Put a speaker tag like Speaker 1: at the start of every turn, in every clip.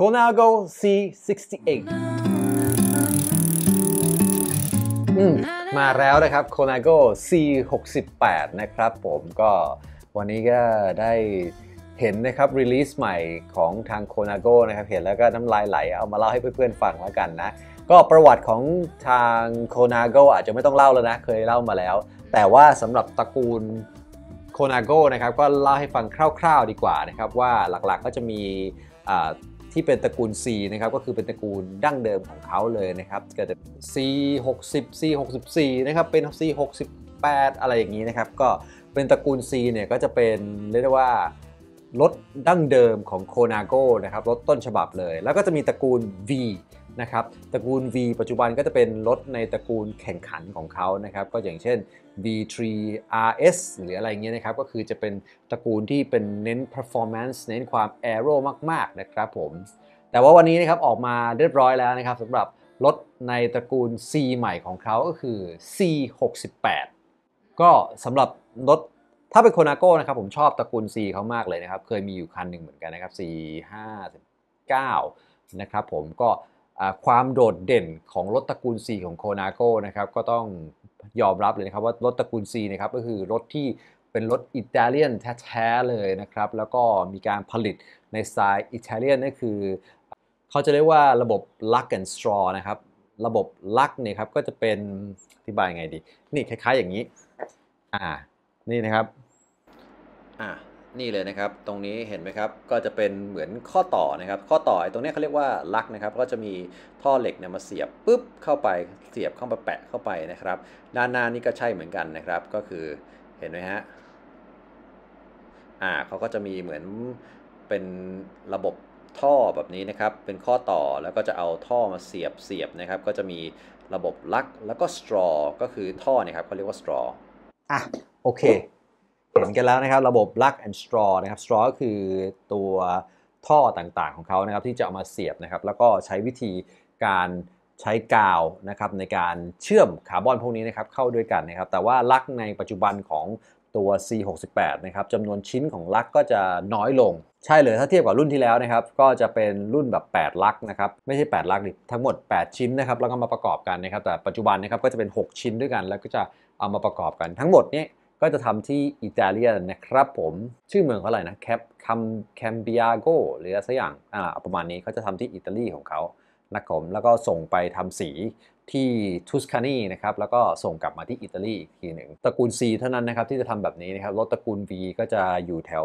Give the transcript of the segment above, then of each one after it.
Speaker 1: Conago C68 อืมมาแล้วนะครับ Conago C68 นะครับ ผมก็วันนี้ก็ได้เห็นนะครับรีลีสใหม่ของทาง Conago นะครับเห็นแล้วก็น้ำลายไหลเอามาเล่าให้เพื่อนๆฟังแล้วกันนะก็ประวัติของทาง Conago อาจจะไม่ต้องเล่าแล้วนะ เคยเล่ามาแล้ว แต่ว่าสำหรับตระกูลโคนาโกนะครับก็เล่าให้ฟังคร่าวๆดีกว่านะครับว่าหลักๆก็จะมีที่เป็นตระกูล C นะครับก็คือเป็นตระกูลดั้งเดิมของเขาเลยนะครับเกิ็จก C 60 C 64นะครับเป็น C 68 อะไรอย่างนี้นะครับ ก็เป็นตระกูล C เนี่ยก็จะเป็นเรียกได้ว่ารถดั้งเดิมของโคนาโกนะครับรถต้นฉบับเลย แล้วก็จะมีตระกูล V นะครับตระกูล V ปัจจุบันก็จะเป็นรถในตระกูลแข่งขันของเขานะครับก็อย่างเช่น V3 RS หรืออะไรเงี้ยนะครับ ก็คือจะเป็นตระกูลที่เป็นเน้น performance เน้นความ aero มากๆนะครับผมแต่ว่าวันนี้นะครับออกมาเรียบร้อยแล้วนะครับสำหรับรถในตระกูล C ใหม่ของเขาก็คือ C68 ก็สำหรับรถถ้าเป็นโคนาโก้นะครับผมชอบตระกูล C เขามากเลยนะครับเคยมีอยู่คันหนึ่งเหมือนกันนะครับ C59 นะครับผมก็ความโดดเด่นของรถตระกูล C ของโคนาโกนะครับ ก็ต้องยอมรับเลยนะครับว่า รถตระกูล C นะครับก็คือรถที่เป็นรถอิตาเลียนแท้ ๆ เลยนะครับ แล้วก็มีการผลิตในสไตล์อิตาเลียนนั่นคือเขาจะเรียกว่าระบบ luck and straw นะครับ ระบบ luck เนี่ยครับก็จะเป็นอธิบายไงดี นี่คล้ายๆอย่างนี้ อ่านี่นะครับอ่านี่เลยนะครับ ตรงนี้เห็นไหมครับก็จะเป็นเหมือนข้อต่อนะครับ ข้อต่อไอ้ตรงนี้เขาเรียกว่าลักนะครับก็จะมีท่อเหล็กเนี่ยมาเสียบปุ๊บเข้าไปเสียบเข้ามาแปะเข้าไปนะครับ ด้านหน้านี่ก็ใช่เหมือนกันนะครับ ก็คือเห็นไหมฮะอ่าเขาก็จะมีเหมือนเป็นระบบท่อแบบนี้นะครับเป็นข้อต่อแล้วก็จะเอาท่อมาเสียบเสียบนะครับ ก็จะมีระบบลักแล้วก็สตรอก็คือท่อเนี่ยครับเขาเรียกว่าสตรออ่ะโอเคเห็นกันแล้วนะครับระบบ l u แ and straw นะครับ straw ก็คือตัวท่อต่างๆของเขานะครับที่จะเอามาเสียบนะครับแล้วก็ใช้วิธีการใช้กาวนะครับในการเชื่อมคาร์บอนพวกนี้นะครับเข้าด้วยกันนะครับแต่ว่าลักในปัจจุบันของตัว C68 นะครับจำนวนชิ้นของลักก็จะน้อยลงใช่เลยถ้าเทียบกับรุ่นที่แล้วนะครับก็จะเป็นรุ่นแบบ 8 ลักนะครับไม่ใช่8 ลักดิทั้งหมด 8 ชิ้นนะครับแล้วก็มาประกอบกันนะครับแต่ปัจจุบันนะครับก็จะเป็น 6 ชิ้นด้วยกัน แล้วก็จะเอามาประกอบกันทั้งหมดนี้ก็จะทำที่อิตาเลียนนะครับผม ชื่อเมืองเขาอะไรนะแคปคัมแคมเบียโกหรืออะไรสักอย่าง อ่าประมาณนี้เขาจะทำที่อิตาลีของเขานะครับผมแล้วก็ส่งไปทำสีที่ทุสคานีนะครับแล้วก็ส่งกลับมาที่อิตาลีอีกทีหนึ่ง ตระกูล C เท่านั้นนะครับที่จะทำแบบนี้นะครับ รถตระกูล V ก็จะอยู่แถว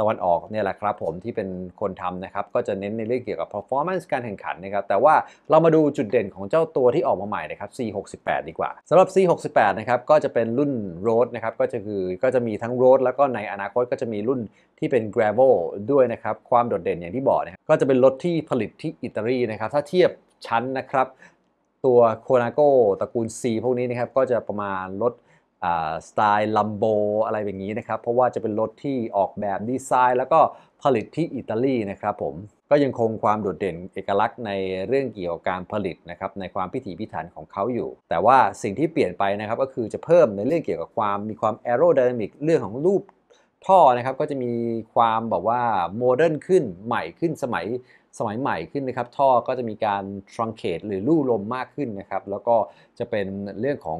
Speaker 1: ตะวันออกเนี่ยแหละครับผมที่เป็นคนทำนะครับก็จะเน้นในเรื่องเกี่ยวกับ performance การแข่งขันนะครับแต่ว่าเรามาดูจุดเด่นของเจ้าตัวที่ออกมาใหม่นะครับ C68 ดีกว่าสำหรับ C68 นะครับก็จะเป็นรุ่น road นะครับก็จะคือก็จะมีทั้ง road แล้วก็ในอนาคตก็จะมีรุ่นที่เป็น gravel ด้วยนะครับความโดดเด่นอย่างที่บอกนะก็จะเป็นรถที่ผลิตที่อิตาลีนะครับถ้าเทียบชั้นนะครับตัวโคนาโกตระกูล C พวกนี้นะครับก็จะประมาณรถสไตล์ลัมโบอะไรอย่างนี้นะครับ เพราะว่าจะเป็นรถที่ออกแบบดีไซน์แล้วก็ผลิตที่อิตาลีนะครับผม ก็ยังคงความโดดเด่นเอกลักษณ์ในเรื่องเกี่ยวกับการผลิตนะครับในความพิถีพิถันของเขาอยู่ แต่ว่าสิ่งที่เปลี่ยนไปนะครับก็คือจะเพิ่มในเรื่องเกี่ยวกับความ มีความแอโรไดนามิกเรื่องของรูปท่อนะครับก็จะมีความแบบว่าโมเดิร์นขึ้นใหม่ขึ้นสมัยสมัยใหม่ขึ้นนะครับท่อก็จะมีการทรังเกตหรือลู่ลมมากขึ้นนะครับแล้วก็จะเป็นเรื่องของ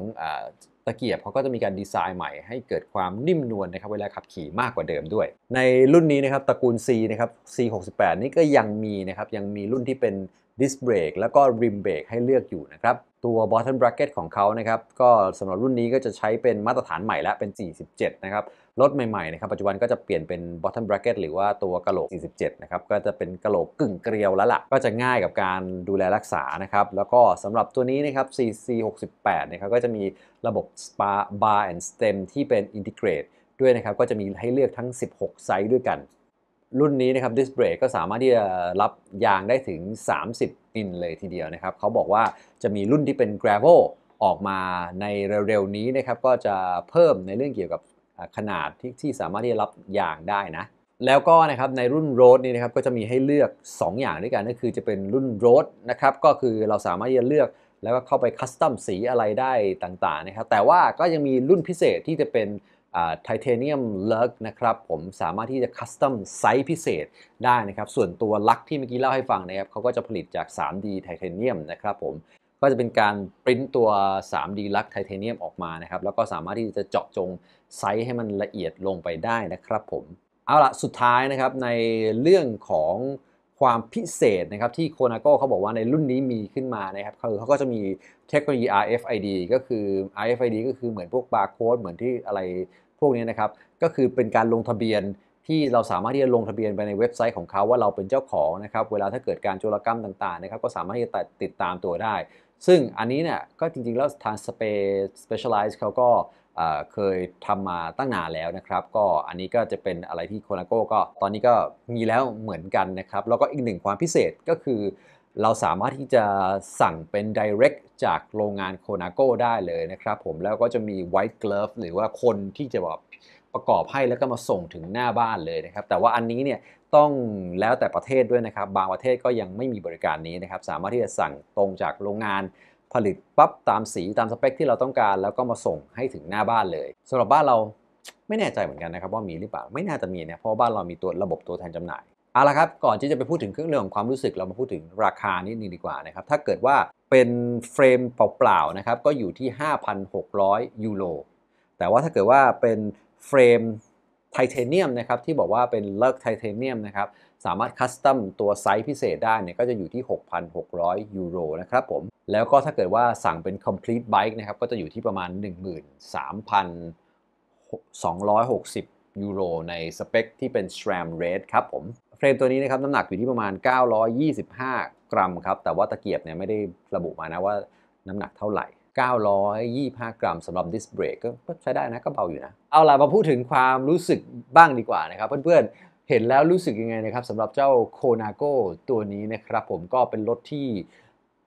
Speaker 1: ตะเกียบเขาก็จะมีการดีไซน์ใหม่ให้เกิดความนิ่มนวลนะครับ เวลาขับขี่มากกว่าเดิมด้วย ในรุ่นนี้นะครับตระกูล C นะครับ C68 นี่ก็ยังมีนะครับ ยังมีรุ่นที่เป็น disc brake แล้วก็ rim brake ให้เลือกอยู่นะครับ ตัว bottom bracket ของเขานะครับก็สำหรับรุ่นนี้ก็จะใช้เป็นมาตรฐานใหม่แล้วเป็น 47 นะครับ รถใหม่ๆนะครับปัจจุบันก็จะเปลี่ยนเป็น bottom bracket หรือว่าตัวกระโหลก 47 นะครับก็จะเป็นกระโหลกกึ่งเกลียวแล้วละ่ะ ก็จะง่ายกับการดูแลรักษานะครับ แล้วก็สำหรับตัวนี้นะครับ CC 68นะครับก็จะมีระบบ spa bar and stem ที่เป็น integrate ด้วยนะครับก็จะมีให้เลือกทั้ง 16 ไซส์ด้วยกันรุ่นนี้นะครับดิสเบรกก็สามารถที่จะรับยางได้ถึง 30นินเลยทีเดียวนะครับเขาบอกว่าจะมีรุ่นที่เป็น gravel ออกมาในเร็วๆนี้นะครับก็จะเพิ่มในเรื่องเกี่ยวกับขนาดที่ที่สามารถที่จะรับยางได้นะ แล้วก็นะครับในรุ่นโรดนี่นะครับก็จะมีให้เลือก 2 อย่างด้วยกันนั่นคือจะเป็นรุ่นโรดนะครับก็คือเราสามารถที่จะเลือกแล้วก็เข้าไปคัสตอมสีอะไรได้ต่างๆนะครับแต่ว่าก็ยังมีรุ่นพิเศษที่จะเป็นไทเทเนียมเลิกนะครับผมสามารถที่จะคัสตอมไซส์พิเศษได้นะครับส่วนตัวลักที่เมื่อกี้เล่าให้ฟังนะครับเขาก็จะผลิตจาก 3D ไทเทเนียมนะครับผมก็จะเป็นการปริ้นตัว 3D ลักไทเทเนียมออกมานะครับแล้วก็สามารถที่จะเจาะจงไซส์ให้มันละเอียดลงไปได้นะครับผมเอาละสุดท้ายนะครับในเรื่องของความพิเศษนะครับที่โคนาโก้เขาบอกว่าในรุ่นนี้มีขึ้นมานะครับคือเขาก็จะมีเทคโนโลยี RFID ก็คือ RFID ก็คือเหมือนพวกบาร์โค้ด เหมือนที่อะไรพวกนี้นะครับ ก็คือเป็นการลงทะเบียนที่เราสามารถที่จะลงทะเบียนไปในเว็บไซต์ของเขาว่าเราเป็นเจ้าของนะครับเวลาถ้าเกิดการโจรกรรมต่างๆนะครับ ก็สามารถที่จะติดตามตัวได้ซึ่งอันนี้เนี่ยก็จริงๆแล้วทางสเปซสเปเชียลไลซ์เขาก็เคยทำมาตั้งนานแล้วนะครับ ก็อันนี้ก็จะเป็นอะไรที่โคนาโก้ก็ตอนนี้ก็มีแล้วเหมือนกันนะครับ แล้วก็อีกหนึ่งความพิเศษก็คือเราสามารถที่จะสั่งเป็น direct จากโรงงานโคนาโก้ได้เลยนะครับผมแล้วก็จะมี white glove หรือว่าคนที่จะแบบประกอบให้แล้วก็มาส่งถึงหน้าบ้านเลยนะครับ แต่ว่าอันนี้เนี่ยต้องแล้วแต่ประเทศด้วยนะครับ บางประเทศก็ยังไม่มีบริการนี้นะครับสามารถที่จะสั่งตรงจากโรงงานผลิตปั๊บตามสีตามสเปค ที่เราต้องการ แล้วก็มาส่งให้ถึงหน้าบ้านเลย สำหรับบ้านเราไม่แน่ใจเหมือนกันนะครับว่ามีหรือเปล่าไม่น่าจะมีเนี่ยเพราะบ้านเรามีตัวระบบตัวแทนจำหน่ายเอาละครับก่อนที่จะไปพูดถึงเครื่องเรื่ของความรู้สึกเรามาพูดถึงราคานิดนึงดีกว่านะครับถ้าเกิดว่าเป็นเฟรมเปล่าๆนะครับก็อยู่ที่5,600ยูโรแต่ว่าถ้าเกิดว่าเป็นเฟรมไทเทเนียมนะครับที่บอกว่าเป็นเลิกไทเทเนียมนะครับสามารถคัสตอมตัวไซส์พิเศษได้เนี่ยก็จะอยู่ที่ 6,600 ยูโรนะครับผมแล้วก็ถ้าเกิดว่าสั่งเป็น complete bike นะครับก็จะอยู่ที่ประมาณ 13,260 ยูโร ในสเปคที่เป็น SRAM Red ครับผมเฟรมตัวนี้นะครับน้ำหนักอยู่ที่ประมาณ 925 กรัมครับแต่ว่าตะเกียบเนี่ยไม่ได้ระบุมานะว่าน้ำหนักเท่าไหร่925 กรัมสำหรับ h i s b r a k ก็ใช้ได้นะก็เบาอยู่นะ เอาล่ะมาพูดถึงความรู้สึกบ้างดีกว่านะครับ เพื่อนๆเห็นแล้วรู้สึกยังไงนะครับสำหรับเจ้าโคนาโกตัวนี้นะครับ ผมก็เป็นรถที่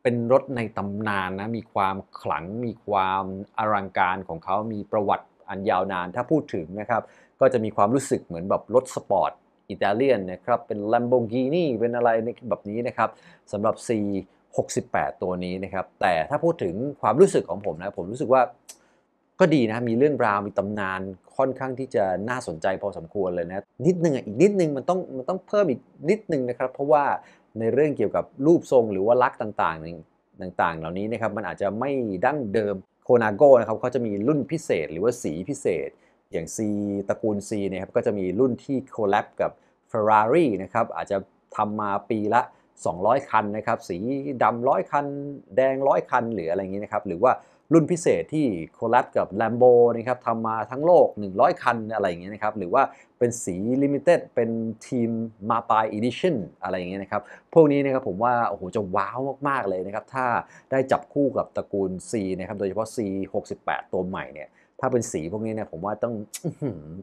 Speaker 1: เป็นรถในตำนานนะ มีความขลังมีความอลังการของเขา มีประวัติอันยาวนานถ้าพูดถึงนะครับ ก็จะมีความรู้สึกเหมือนแบบรถสปอร์ตอิตาเลียนนะครับเป็น Lamborghini เป็นอะไรแบบนี้นะครับสำหรับ C 68 ตัวนี้นะครับ แต่ถ้าพูดถึงความรู้สึกของผมนะ ผมรู้สึกว่าก็ดีนะ มีเรื่องราว มีตำนาน ค่อนข้างที่จะน่าสนใจพอสมควรเลยนะ นิดนึงอ่อีกนิดนึงมันต้องมันต้องเพิ่มอีก นิดนึงนะครับ เพราะว่าในเรื่องเกี่ยวกับรูปทรงหรือว่าลักษณต่าง ๆต่างๆเหล่านี้นะครับ มันอาจจะไม่ดั้งเดิม โคนาโกนะครับ เขาจะมีรุ่นพิเศษหรือว่าสีพิเศษ อย่าง C ตระกูล C นะครับ ก็จะมีรุ่นที่โคลแลบกับ Ferrari นะครับ อาจจะทำมาปีละ200คันนะครับสีดำร้อยคัน แดงร้อยคันหรืออะไรอย่างนี้นะครับหรือว่ารุ่นพิเศษที่โคลัสกับ Lambo นะครับทำมาทั้งโลก 100 คันอะไรอย่างเงี้ยนะครับหรือว่าเป็นสีลิมิเต็ดเป็นทีมมาปายอีดิชั่นอะไรอย่างเงี้ยนะครับพวกนี้นะครับผมว่าโอ้โหจะว้าวมากๆเลยนะครับถ้าได้จับคู่กับตระกูล C นะครับโดยเฉพาะ C 68ตัวใหม่เนี่ยถ้าเป็นสีพวกนี้เนี่ยผมว่าต้อง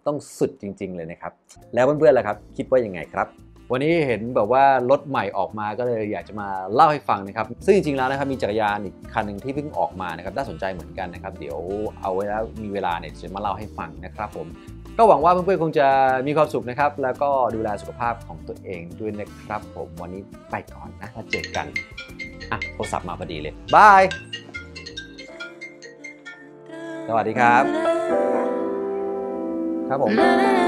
Speaker 1: ต้องสุดจริงๆ เลยนะครับ แล้วเพื่อนๆล่ะครับคิดว่ายังไงครับวันนี้เห็นแบบว่ารถใหม่ออกมาก็เลยอยากจะมาเล่าให้ฟังนะครับ ซึ่งจริงๆแล้วนะครับมีจักรยานอีกคันหนึ่งที่เพิ่งออกมานะครับน่าสนใจเหมือนกันนะครับเดี๋ยวเอาไว้แล้วมีเวลาเนี่ยจะมาเล่าให้ฟังนะครับ ผมก็หวังว่าเพื่อนๆคงจะมีความสุขนะครับแล้วก็ดูแลสุขภาพของตัวเองด้วยนะครับ ผมวันนี้ไปก่อนนะถ้าเจอกันอ่ะโทรศัพท์มาพอดีเลยบายสวัสดีครับ ครับผม